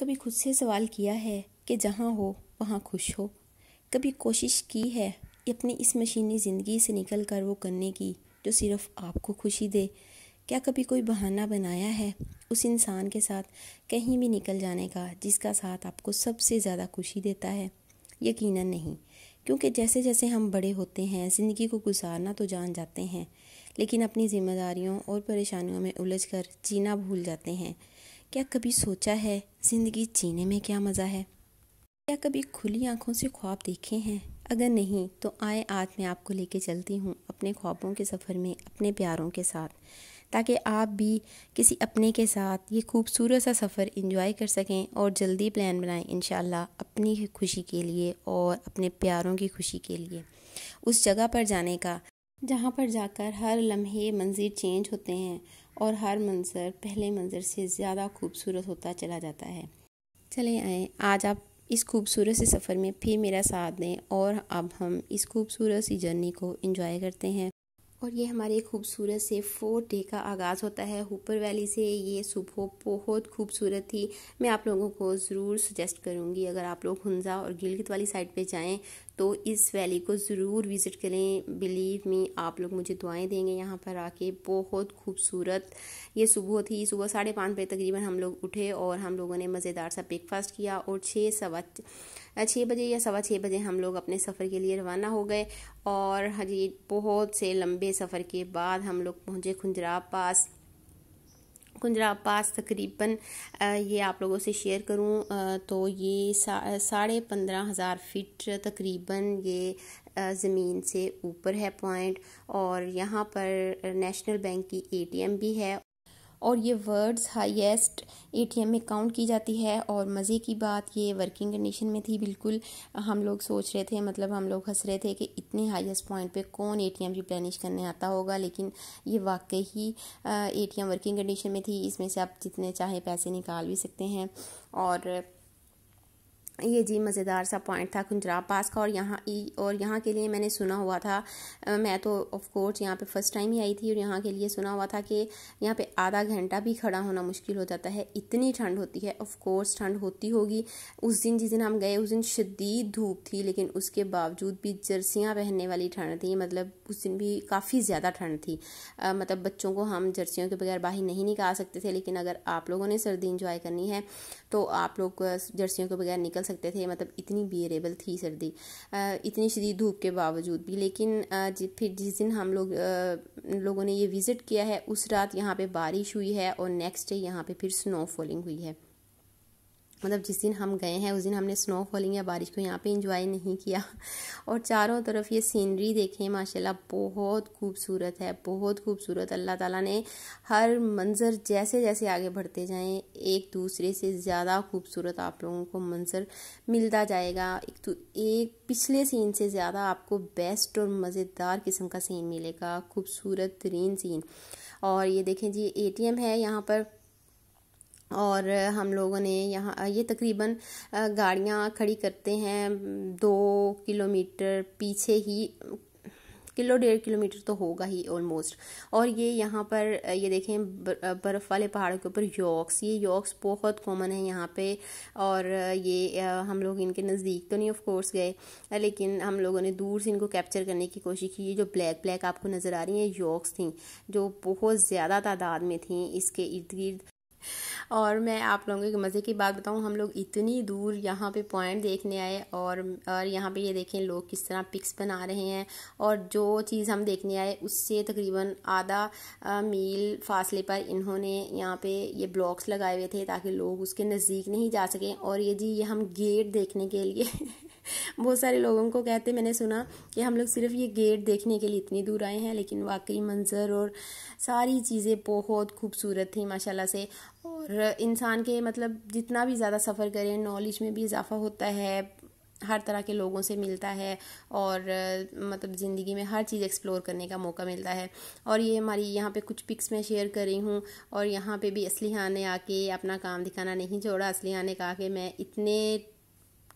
कभी खुद से सवाल किया है कि जहाँ हो वहाँ खुश हो कभी कोशिश की है कि अपनी इस मशीनी ज़िंदगी से निकल कर वो करने की जो सिर्फ आपको खुशी दे क्या कभी कोई बहाना बनाया है उस इंसान के साथ कहीं भी निकल जाने का जिसका साथ आपको सबसे ज़्यादा खुशी देता है यकीन नहीं क्योंकि जैसे जैसे हम बड़े होते हैं ज़िंदगी को गुजारना तो जान जाते हैं लेकिन अपनी जिम्मेदारियों और परेशानियों में उलझ कर जीना भूल जाते हैं क्या कभी सोचा है ज़िंदगी जीने में क्या मज़ा है क्या कभी खुली आंखों से ख्वाब देखे हैं अगर नहीं तो आए आज मैं आपको लेके चलती हूँ अपने ख्वाबों के सफ़र में अपने प्यारों के साथ ताकि आप भी किसी अपने के साथ ये खूबसूरत सा सफ़र इंजॉय कर सकें और जल्दी प्लान बनाएं इन अपनी खुशी के लिए और अपने प्यारों की खुशी के लिए उस जगह पर जाने का जहाँ पर जाकर हर लम्हे मंजिर चेंज होते हैं और हर मंज़र पहले मंज़र से ज़्यादा खूबसूरत होता चला जाता है चले आए आज आप इस खूबसूरत से सफ़र में फिर मेरा साथ दें और अब हम इस खूबसूरत सी जर्नी को इंजॉय करते हैं और ये हमारे खूबसूरत से फोर डे का आगाज़ होता है हुपर वैली से ये सुबह बहुत खूबसूरत थी मैं आप लोगों को ज़रूर सजेस्ट करूँगी अगर आप लोग हंजा और गिलगित वाली साइड पे जाएं तो इस वैली को ज़रूर विज़िट करें बिलीव मी आप लोग मुझे दुआएं देंगे यहाँ पर आके बहुत खूबसूरत ये सुबह थी सुबह साढ़े पाँच बजे तकरीबन हम लोग उठे और हम लोगों ने मज़ेदार सा ब्रेकफास्ट किया और छः सवा छः बजे या सवा छः बजे हम लोग अपने सफ़र के लिए रवाना हो गए और हजी हाँ बहुत से लंबे सफ़र के बाद हम लोग पहुँचे खुंजरा पास कुंजरा पास तकरीबन ये आप लोगों से शेयर करूँ तो ये सा, साढ़े पंद्रह हज़ार फिट तकरीबन ये ज़मीन से ऊपर है पॉइंट और यहाँ पर नेशनल बैंक की एटीएम भी है और ये वर्ड्स हाईएस्ट एटीएम में काउंट की जाती है और मज़े की बात ये वर्किंग कंडीशन में थी बिल्कुल हम लोग सोच रहे थे मतलब हम लोग हंस रहे थे कि इतने हाईएस्ट पॉइंट पे कौन एटीएम रिप्लेनिश करने आता होगा लेकिन ये वाकई ही एटीएम वर्किंग कंडीशन में थी इसमें से आप जितने चाहे पैसे निकाल भी सकते हैं और ये जी मज़ेदार सा पॉइंट था खुंजरा पास का और यहाँ ई और यहाँ के लिए मैंने सुना हुआ था मैं तो ऑफ कोर्स यहाँ पे फ़र्स्ट टाइम ही आई थी और यहाँ के लिए सुना हुआ था कि यहाँ पे आधा घंटा भी खड़ा होना मुश्किल हो जाता है इतनी ठंड होती है ऑफ कोर्स ठंड होती होगी उस दिन जिस दिन हम गए उस दिन शदीद धूप थी लेकिन उसके बावजूद भी जर्सियाँ पहनने वाली ठंड थी मतलब उस दिन भी काफ़ी ज़्यादा ठंड थी मतलब बच्चों को हम जर्सियों के बगैर बाहर नहीं निकाल सकते थे लेकिन अगर आप लोगों ने सर्दी इंजॉय करनी है तो आप लोग जर्सियों के बगैर निकल सकते थे मतलब इतनी बियरेबल थी सर्दी इतनी शदीद धूप के बावजूद भी लेकिन फिर जिस दिन हम लोग लोगों ने ये विज़िट किया है उस रात यहाँ पे बारिश हुई है और नेक्स्ट डे यहाँ पे फिर स्नो फॉलिंग हुई है मतलब जिस दिन हम गए हैं उस दिन हमने स्नो फॉलिंग या बारिश को यहाँ पे इंजॉय नहीं किया और चारों तरफ ये सीनरी देखें माशाल्लाह बहुत खूबसूरत है बहुत खूबसूरत अल्लाह ताला ने हर मंज़र जैसे जैसे आगे बढ़ते जाएं एक दूसरे से ज़्यादा खूबसूरत आप लोगों को मंज़र मिलता जाएगा एक तो एक पिछले सीन से ज़्यादा आपको बेस्ट और मज़ेदार किस्म का सीन मिलेगा खूबसूरत तरीन सीन और ये देखें जी ए है यहाँ पर और हम लोगों ने यहाँ ये तकरीबन गाड़ियाँ खड़ी करते हैं दो किलोमीटर पीछे ही किलो डेढ़ किलोमीटर तो होगा ही ऑलमोस्ट और ये यहाँ पर ये देखें बर्फ़ वाले पहाड़ के ऊपर यॉक्स ये यॉक्स बहुत कॉमन है यहाँ पे और ये हम लोग इनके नज़दीक तो नहीं ऑफ कोर्स गए लेकिन हम लोगों ने दूर से इनको कैप्चर करने की कोशिश की ये जो ब्लैक ब्लैक आपको नज़र आ रही हैं यॉक्स थी जो बहुत ज़्यादा तादाद में थी इसके इर्द गिर्द और मैं आप लोगों के मज़े की बात बताऊँ हम लोग इतनी दूर यहाँ पे पॉइंट देखने आए और और यहाँ पे ये देखें लोग किस तरह पिक्स बना रहे हैं और जो चीज़ हम देखने आए उससे तकरीबन आधा मील फासले पर इन्होंने यहाँ पे ये ब्लॉक्स लगाए हुए थे ताकि लोग उसके नज़दीक नहीं जा सकें और ये जी ये हम गेट देखने के लिए बहुत सारे लोगों को कहते मैंने सुना कि हम लोग सिर्फ ये गेट देखने के लिए इतनी दूर आए हैं लेकिन वाकई मंज़र और सारी चीज़ें बहुत खूबसूरत थी माशाल्लाह से और इंसान के मतलब जितना भी ज़्यादा सफ़र करें नॉलेज में भी इजाफा होता है हर तरह के लोगों से मिलता है और मतलब ज़िंदगी में हर चीज़ एक्सप्लोर करने का मौका मिलता है और ये हमारी यहाँ पे कुछ पिक्स मैं शेयर कर रही हूँ और यहाँ पे भी असलिहा ने आके अपना काम दिखाना नहीं छोड़ा असलिहा ने कहा कि मैं इतने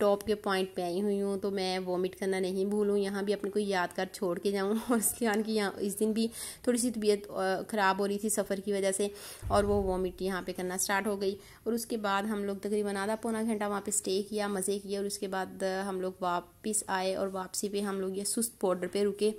टॉप के पॉइंट पे आई हुई हूँ तो मैं वॉमिट करना नहीं भूलूँ यहाँ भी अपने को यादगार छोड़ के जाऊँ और इसलिए की यहाँ इस दिन भी थोड़ी सी तबीयत ख़राब हो रही थी सफ़र की वजह से और वो वॉमिट यहाँ पे करना स्टार्ट हो गई और उसके बाद हम लोग तकरीबन आधा पौना घंटा वहाँ पे स्टे किया मज़े किया और उसके बाद हम लोग वापस आए और वापसी पर हम लोग ये सुस्त बॉर्डर पर रुके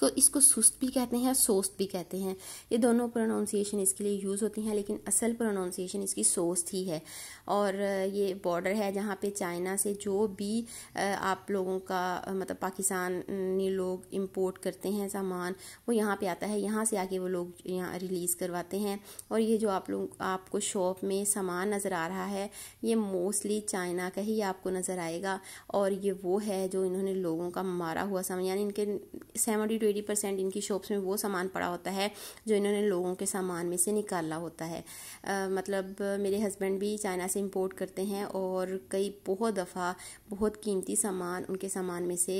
को इसको सुस्त भी कहते हैं सोस्त भी कहते हैं ये दोनों प्रोनाउंसिएशन इसके लिए यूज़ होती हैं लेकिन असल प्रोनाउंसिएशन इसकी सोस्त ही है और ये बॉर्डर है जहाँ पे चाइना से जो भी आप लोगों का मतलब पाकिस्तानी लोग इंपोर्ट करते हैं सामान वो यहाँ पे आता है यहाँ से आके वो लोग यहाँ रिलीज़ करवाते हैं और ये जो आप लोग आपको शॉप में सामान नज़र आ रहा है ये मोस्टली चाइना का ही आपको नज़र आएगा और ये वो है जो इन्होंने लोगों का मारा हुआ सामान यानी इनके seven forty two eighty percent इनकी शॉप्स में वो सामान पड़ा होता है जो इन्होंने लोगों के सामान में से निकाला होता है आ, मतलब मेरे हस्बैंड भी चाइना से इम्पोर्ट करते हैं और कई बहुत दफ़ा बहुत कीमती सामान उनके सामान में से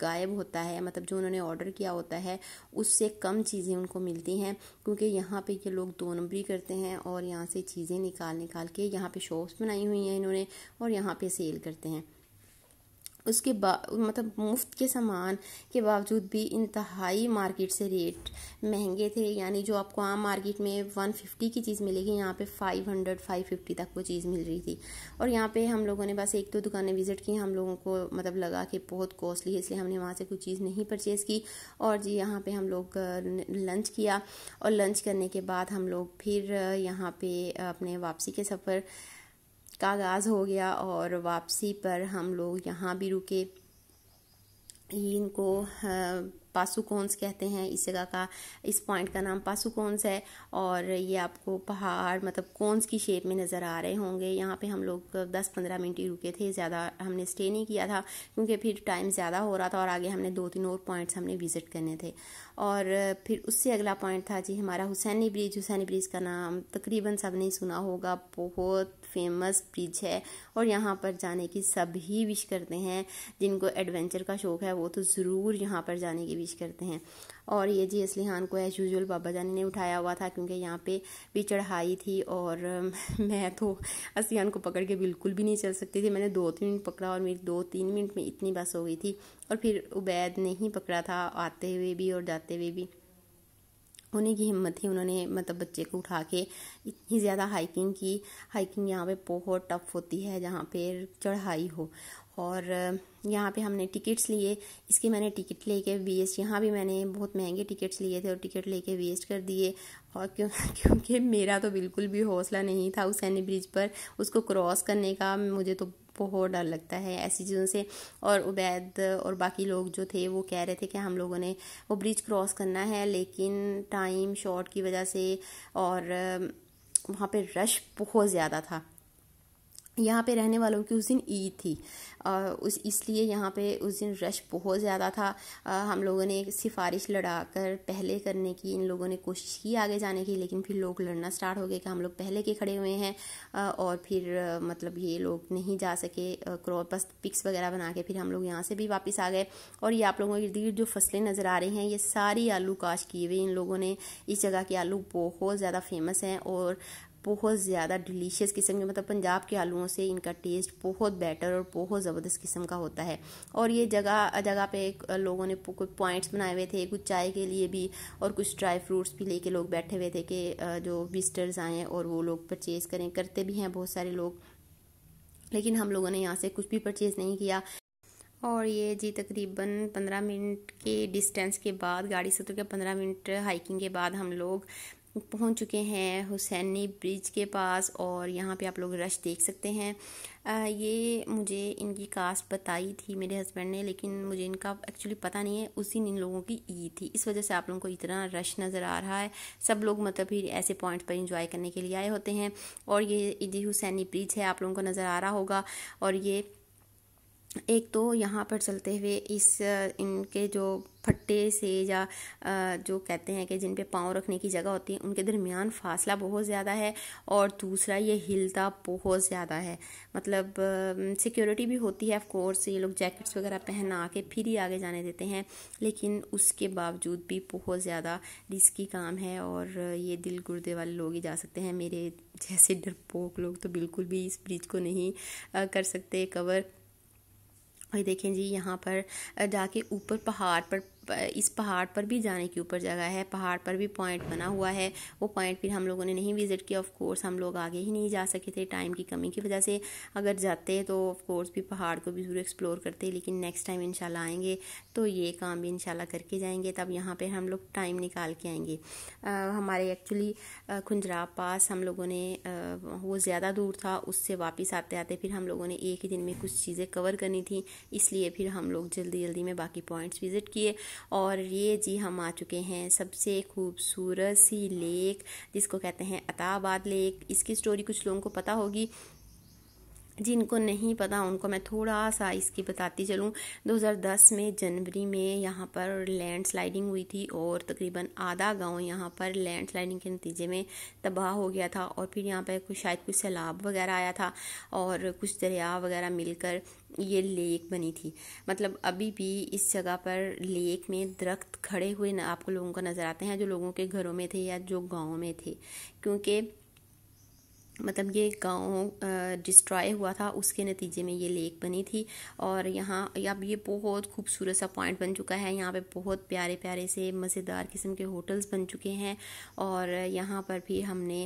गायब होता है मतलब जो उन्होंने ऑर्डर किया होता है उससे कम चीज़ें उनको मिलती हैं क्योंकि यहाँ पर ये लोग दो नंबरी करते हैं और यहाँ से चीज़ें निकाल निकाल के यहाँ पर शॉप्स बनाई हुई हैं इन्होंने और यहाँ पर सेल करते हैं उसके बा मतलब मुफ्त के सामान के बावजूद भी इंतहाई मार्केट से रेट महंगे थे यानी जो आपको आम मार्केट में 150 की चीज़ मिलेगी यहाँ पे 500 550 तक वो चीज़ मिल रही थी और यहाँ पे हम लोगों ने बस एक दो तो दुकानें विज़िट की हम लोगों को मतलब लगा कि बहुत कॉस्टली है इसलिए हमने वहाँ से कोई चीज़ नहीं परचेज़ की और जी यहाँ पर हम लोग लंच किया और लंच करने के बाद हम लोग फिर यहाँ पर अपने वापसी के सफ़र का आगाज़ हो गया और वापसी पर हम लोग यहाँ भी रुके इनको पासुकोन्स कहते हैं इस जगह का इस पॉइंट का नाम पासुकोन्स है और ये आपको पहाड़ मतलब कोन्स की शेप में नज़र आ रहे होंगे यहाँ पे हम लोग 10-15 मिनट ही रुके थे ज़्यादा हमने स्टे नहीं किया था क्योंकि फिर टाइम ज़्यादा हो रहा था और आगे हमने दो तीन और पॉइंट्स हमने विज़िट करने थे और फिर उससे अगला पॉइंट था जी हमारा हुसैनी ब्रिज हुसैनी ब्रिज का नाम तकरीबन सब ने सुना होगा बहुत फेमस ब्रिज है और यहाँ पर जाने की सभी विश करते हैं जिनको एडवेंचर का शौक़ है वो तो ज़रूर यहाँ पर जाने की विश करते हैं और ये जी असलीहान को एज यूजल बाबा जानी ने उठाया हुआ था क्योंकि यहाँ पे भी चढ़ाई थी और मैं तो असलीहान को पकड़ के बिल्कुल भी नहीं चल सकती थी मैंने दो तीन मिनट पकड़ा और मेरी दो तीन मिनट में इतनी बस हो गई थी और फिर उबैद ने ही पकड़ा था आते हुए भी और जाते हुए भी होने की हिम्मत ही उन्होंने मतलब बच्चे को उठा के इतनी ज़्यादा हाइकिंग की हाइकिंग यहाँ पे बहुत टफ होती है जहाँ पे चढ़ाई हो और यहाँ पे हमने टिकट्स लिए इसके मैंने टिकट लेके वेस्ट यहाँ भी मैंने बहुत महंगे टिकट्स लिए थे और टिकट लेके वेस्ट कर दिए और क्यों क्योंकि मेरा तो बिल्कुल भी हौसला नहीं था उस सैनी ब्रिज पर उसको क्रॉस करने का मुझे तो बहुत डर लगता है ऐसी चीज़ों से और उबैद और बाकी लोग जो थे वो कह रहे थे कि हम लोगों ने वो ब्रिज क्रॉस करना है लेकिन टाइम शॉर्ट की वजह से और वहाँ पे रश बहुत ज़्यादा था यहाँ पे रहने वालों की उस दिन ईद थी आ, उस इसलिए यहाँ पे उस दिन रश बहुत ज़्यादा था आ, हम लोगों ने एक सिफारिश लड़ा कर पहले करने की इन लोगों ने कोशिश की आगे जाने की लेकिन फिर लोग लड़ना स्टार्ट हो गए कि हम लोग पहले के खड़े हुए हैं आ, और फिर आ, मतलब ये लोग नहीं जा सके क्रॉप बस पिक्स वगैरह बना के फिर हम लोग यहाँ से भी वापस आ गए और ये आप लोगों के इर्द गिर्द जो फसलें नज़र आ रही हैं ये सारी आलू काश किए हुए इन लोगों ने इस जगह के आलू बहुत ज़्यादा फेमस हैं और बहुत ज़्यादा डिलीशियस किस्म के मतलब पंजाब के आलुओं से इनका टेस्ट बहुत बेटर और बहुत ज़बरदस्त किस्म का होता है और ये जगह जगह पे लोगों ने कुछ पॉइंट्स बनाए हुए थे कुछ चाय के लिए भी और कुछ ड्राई फ्रूट्स भी लेके लोग बैठे हुए थे कि जो विजिटर्स आएँ और वो लोग परचेज़ करें करते भी हैं बहुत सारे लोग लेकिन हम लोगों ने यहाँ से कुछ भी परचेज़ नहीं किया और ये जी तकरीबन पंद्रह मिनट के डिस्टेंस के बाद गाड़ी से तो के पंद्रह मिनट हाइकिंग के बाद हम लोग पहुंच चुके हैं हुसैनी ब्रिज के पास और यहाँ पे आप लोग रश देख सकते हैं आ, ये मुझे इनकी कास्ट बताई थी मेरे हस्बैंड ने लेकिन मुझे इनका एक्चुअली पता नहीं है उसी दिन इन लोगों की ईद थी इस वजह से आप लोगों को इतना रश नज़र आ रहा है सब लोग मतलब फिर ऐसे पॉइंट पर इंजॉय करने के लिए आए होते हैं और ये ईदी हुसैनी ब्रिज है आप लोगों को नज़र आ रहा होगा और ये एक तो यहाँ पर चलते हुए इस इनके जो फट्टे से या जो कहते हैं कि जिन पे पाँव रखने की जगह होती है उनके दरमियान फासला बहुत ज़्यादा है और दूसरा ये हिलता बहुत ज़्यादा है मतलब सिक्योरिटी भी होती है ऑफ़ ये लोग जैकेट्स वगैरह पहना के फिर ही आगे जाने देते हैं लेकिन उसके बावजूद भी बहुत ज़्यादा रिस्की काम है और ये दिल गुर्दे वाले लोग ही जा सकते हैं मेरे जैसे डरपोक लोग तो बिल्कुल भी इस ब्रिज को नहीं कर सकते कवर और देखें जी यहाँ पर जाके ऊपर पहाड़ पर इस पहाड़ पर भी जाने के ऊपर जगह है पहाड़ पर भी पॉइंट बना हुआ है वो पॉइंट फिर हम लोगों ने नहीं विज़िट किया ऑफ कोर्स हम लोग आगे ही नहीं जा सके थे टाइम की कमी की वजह से अगर जाते तो ऑफ कोर्स भी पहाड़ को भी ज़रूर एक्सप्लोर करते लेकिन नेक्स्ट टाइम इंशाल्लाह आएंगे तो ये काम भी इंशाल्लाह करके जाएंगे तब यहाँ पर हम लोग टाइम निकाल के आएंगे आ, हमारे एक्चुअली खुंजरा पास हम लोगों ने आ, वो ज़्यादा दूर था उससे वापस आते आते फिर हम लोगों ने एक ही दिन में कुछ चीज़ें कवर करनी थी इसलिए फिर हम लोग जल्दी जल्दी में बाकी पॉइंट्स विज़िट किए और ये जी हम आ चुके हैं सबसे खूबसूरत सी लेक जिसको कहते हैं अताबाद लेक इसकी स्टोरी कुछ लोगों को पता होगी जिनको नहीं पता उनको मैं थोड़ा सा इसकी बताती चलूँ 2010 में जनवरी में यहाँ पर लैंड स्लाइडिंग हुई थी और तकरीबन आधा गांव यहाँ पर लैंड स्लाइडिंग के नतीजे में तबाह हो गया था और फिर यहाँ पर कुछ शायद कुछ सैलाब वगैरह आया था और कुछ दरिया वगैरह मिलकर ये लेक बनी थी मतलब अभी भी इस जगह पर लेक में दरख्त खड़े हुए आपको लोगों को नज़र आते हैं जो लोगों के घरों में थे या जो गाँव में थे क्योंकि मतलब ये गांव डिस्ट्रॉय हुआ था उसके नतीजे में ये लेक बनी थी और यहाँ अब ये बहुत खूबसूरत सा पॉइंट बन चुका है यहाँ पे बहुत प्यारे प्यारे से मज़ेदार किस्म के होटल्स बन चुके हैं और यहाँ पर भी हमने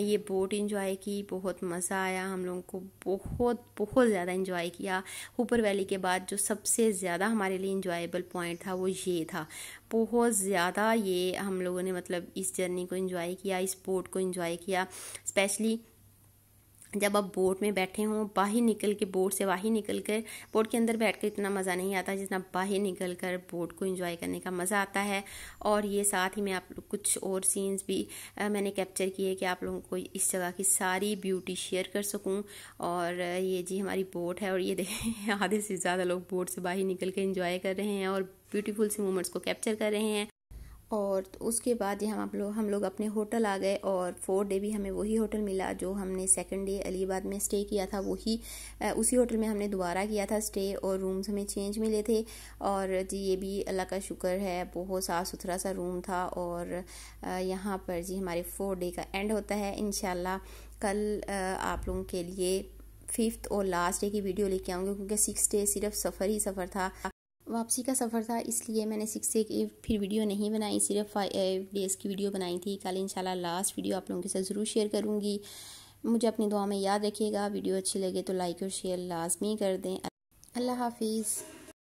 ये बोट इंजॉय की बहुत मज़ा आया हम लोगों को बहुत बहुत ज़्यादा इंजॉय किया हुपर वैली के बाद जो सबसे ज़्यादा हमारे लिए इंजॉयबल पॉइंट था वो ये था बहुत ज़्यादा ये हम लोगों ने मतलब इस जर्नी को इन्जॉय किया इस स्पोर्ट को इन्जॉय किया स्पेशली जब आप बोट में बैठे हों बाहर निकल के बोट से बाहर निकल कर बोट के अंदर बैठ कर इतना मज़ा नहीं आता जितना बाहर निकल कर बोट को इंजॉय करने का मज़ा आता है और ये साथ ही मैं आप कुछ और सीन्स भी आ, मैंने कैप्चर किए कि आप लोगों को इस जगह की सारी ब्यूटी शेयर कर सकूँ और ये जी हमारी बोट है और ये देखें आधे से ज़्यादा लोग बोट से बाहर निकल के इंजॉय कर रहे हैं और ब्यूटीफुल से मोमेंट्स को कैप्चर कर रहे हैं और तो उसके बाद हम आप लोग हम लोग अपने होटल आ गए और फोर डे भी हमें वही होटल मिला जो हमने सेकंड डे अलीबाद में स्टे किया था वही उसी होटल में हमने दोबारा किया था स्टे और रूम्स हमें चेंज मिले थे और जी ये भी अल्लाह का शुक्र है बहुत साफ़ सुथरा सा रूम था और यहाँ पर जी हमारे फोर डे का एंड होता है इन कल आप लोगों के लिए फिफ्थ और लास्ट डे की वीडियो लेके आऊँगी क्योंकि सिक्स डे सिर्फ सफ़र ही सफ़र था वापसी का सफ़र था इसलिए मैंने सिक्स से फिर वीडियो नहीं बनाई सिर्फ फाइव डेज़ की वीडियो बनाई थी कल इंशाल्लाह लास्ट वीडियो आप लोगों के साथ ज़रूर शेयर करूँगी मुझे अपनी दुआ में याद रखिएगा वीडियो अच्छी लगे तो लाइक और शेयर लाजमी कर दें अल्लाह हाफिज़